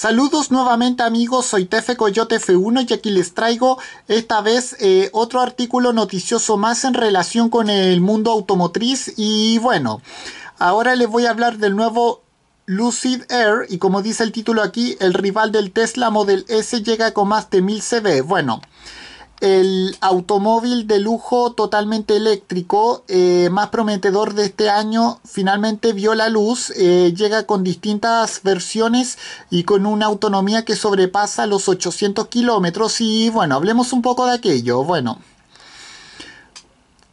Saludos nuevamente amigos, soy Tefe Coyote F1 y aquí les traigo esta vez eh, otro artículo noticioso más en relación con el mundo automotriz y bueno, ahora les voy a hablar del nuevo Lucid Air y como dice el título aquí, el rival del Tesla Model S llega con más de 1000 CV. Bueno, el automóvil de lujo totalmente eléctrico eh, más prometedor de este año finalmente vio la luz, eh, llega con distintas versiones y con una autonomía que sobrepasa los 800 kilómetros y bueno, hablemos un poco de aquello, bueno.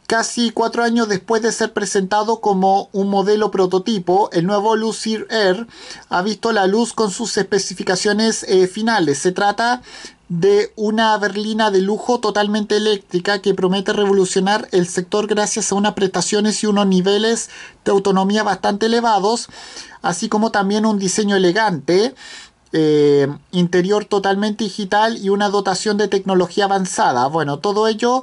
Casi cuatro años después de ser presentado como un modelo prototipo, el nuevo Lucir Air ha visto la luz con sus especificaciones eh, finales. Se trata de una berlina de lujo totalmente eléctrica que promete revolucionar el sector gracias a unas prestaciones y unos niveles de autonomía bastante elevados, así como también un diseño elegante, eh, interior totalmente digital y una dotación de tecnología avanzada. Bueno, todo ello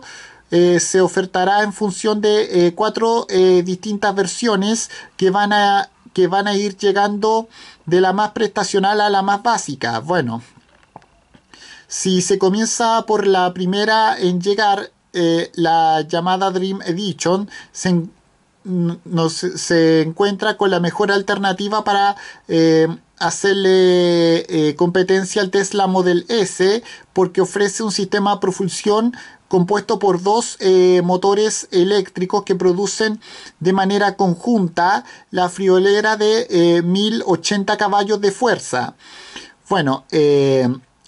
eh, se ofertará en función de eh, cuatro distintas versiones que van a que van a ir llegando de la más prestacional a la más básica. Bueno, si se comienza por la primera en llegar, eh, la llamada Dream Edition, se, encuentra con la mejor alternativa para eh, hacerle eh, competencia al Tesla Model S, porque ofrece un sistema de propulsión compuesto por dos motores eléctricos que producen de manera conjunta la friolera de 1080 caballos de fuerza. Bueno,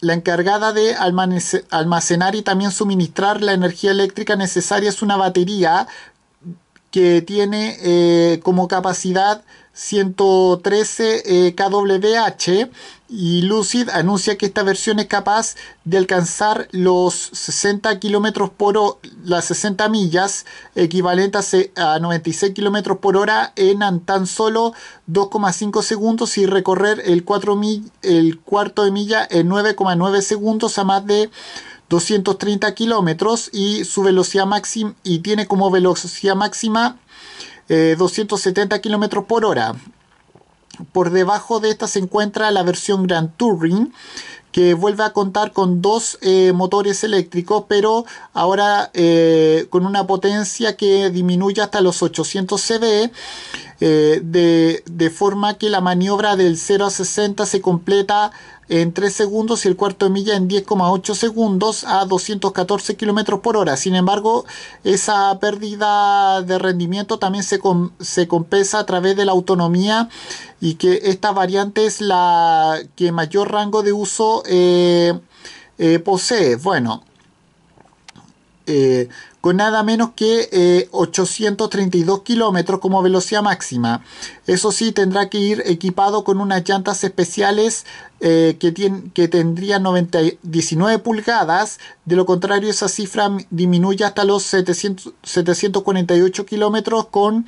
la encargada de almacenar y también suministrar la energía eléctrica necesaria es una batería que tiene eh, como capacidad 113 eh, kWh y Lucid anuncia que esta versión es capaz de alcanzar los 60 kilómetros por hora, las 60 millas equivalente a 96 kilómetros por hora en tan solo 2,5 segundos y recorrer el, el cuarto de milla en 9,9 segundos a más de 230 kilómetros y su velocidad máxima y tiene como velocidad máxima 270 eh, kilómetros por hora. Por debajo de esta se encuentra la versión Grand Touring que vuelve a contar con dos eh, motores eléctricos pero ahora eh, con una potencia que disminuye hasta los 800 CV de, de forma que la maniobra del 0 a 60 se completa en 3 segundos y el cuarto de milla en 10,8 segundos a 214 kilómetros por hora. Sin embargo, esa pérdida de rendimiento también se, se compensa a través de la autonomía y que esta variante es la que mayor rango de uso eh, eh, posee. Bueno, eh, con nada menos que 832 eh, kilómetros como velocidad máxima. Eso sí, tendrá que ir equipado con unas llantas especiales eh, que, que tendrían 19 pulgadas. De lo contrario, esa cifra disminuye hasta los 748 kilómetros con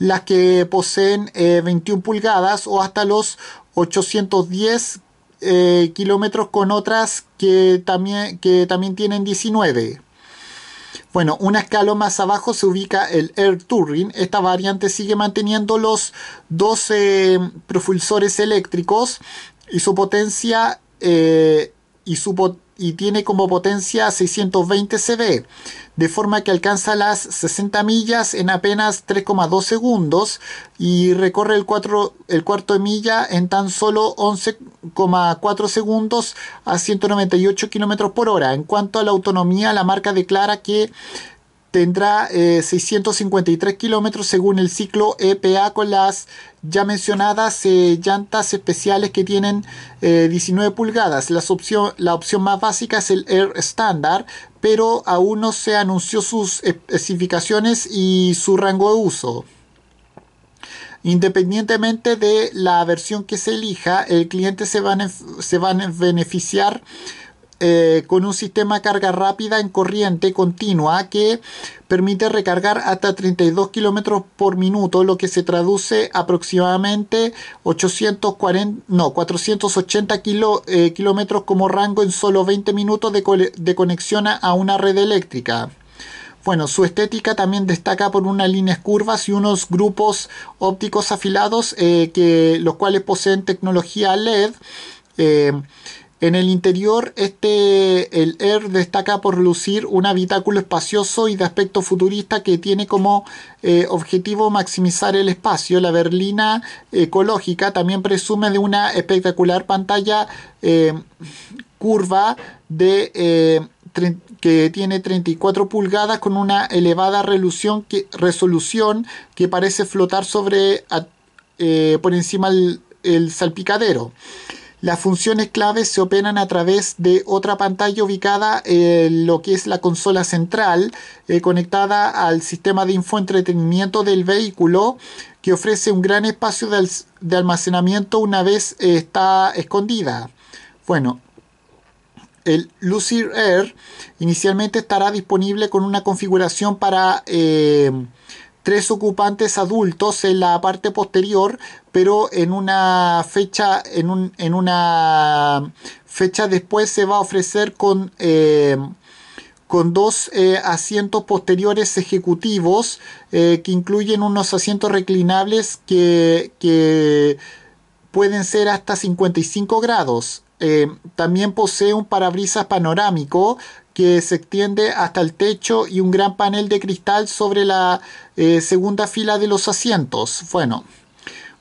las que poseen 21 pulgadas o hasta los 810 kilómetros con otras que también, que también tienen 19. Bueno, un escalón más abajo se ubica el Air Touring. Esta variante sigue manteniendo los 12 eh, propulsores eléctricos y su potencia eh, y su potencia y tiene como potencia 620 CV, de forma que alcanza las 60 millas en apenas 3,2 segundos y recorre el, el cuarto de milla en tan solo 11,4 segundos a 198 km por hora. En cuanto a la autonomía, la marca declara que tendrá 653 eh, kilómetros según el ciclo EPA con las ya mencionadas eh, llantas especiales que tienen 19 eh, pulgadas. la opción más básica es el Air Standard, pero aún no se anunció sus especificaciones y su rango de uso. Independientemente de la versión que se elija, el cliente se se va a beneficiar eh, con un sistema carga rápida en corriente continua que permite recargar hasta 32 kilómetros por minuto, lo que se traduce aproximadamente 840, no, 480 eh, kilómetros como rango en solo 20 minutos de, conexión a una red eléctrica. Bueno, su estética también destaca por unas líneas curvas y unos grupos ópticos afilados, eh, que, los cuales poseen tecnología LED. En el interior, este, el Air destaca por lucir un habitáculo espacioso y de aspecto futurista que tiene como eh, objetivo maximizar el espacio. La berlina ecológica también presume de una espectacular pantalla eh, curva de, eh, que tiene 34 pulgadas con una elevada resolución que parece flotar sobre, por encima del salpicadero. Las funciones claves se operan a través de otra pantalla ubicada en lo que es la consola central, eh, conectada al sistema de infoentretenimiento del vehículo, que ofrece un gran espacio de, almacenamiento una vez eh, está escondida. Bueno, el lucir Air inicialmente estará disponible con una configuración para eh, tres ocupantes adultos en la parte posterior, pero en una fecha, en, un, en una fecha después se va a ofrecer con, eh, con dos eh, asientos posteriores ejecutivos eh, que incluyen unos asientos reclinables que, que pueden ser hasta 55 grados. también posee un parabrisas panorámico que se extiende hasta el techo y un gran panel de cristal sobre la eh, segunda fila de los asientos. Bueno.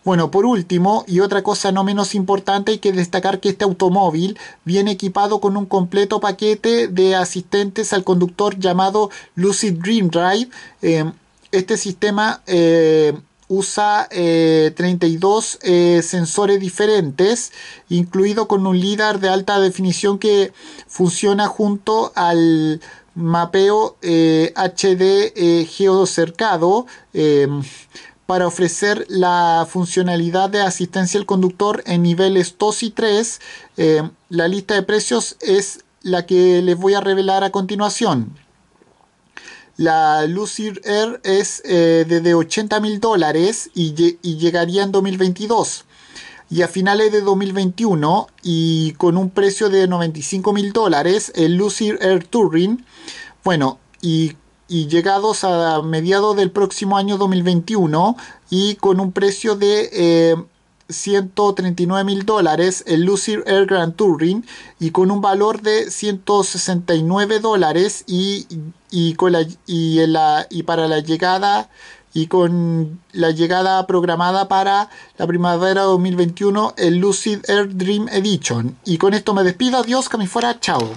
Bueno, por último, y otra cosa no menos importante, hay que destacar que este automóvil viene equipado con un completo paquete de asistentes al conductor llamado Lucid Dream Drive. Eh, este sistema eh, usa 32 eh, eh, sensores diferentes, incluido con un LIDAR de alta definición que funciona junto al mapeo HD eh, geocercado em, para ofrecer la funcionalidad de asistencia al conductor en niveles 2 y 3. Em, la lista de precios es la que les voy a revelar a continuación. La Lucid Air es eh, de, 80 mil dólares y, llegaría en 2022. Y a finales de 2021 y con un precio de 95 mil dólares, el Lucid Air Touring, bueno, y, llegados a mediados del próximo año 2021 y con un precio de... 139 eh, mil dólares el Lucid Air Grand Touring y con un valor de 169 dólares y y, con la, y, la, y para la llegada y con la llegada programada para la primavera 2021 el Lucid Air Dream Edition. Y con esto me despido, adiós, que me fuera, chao.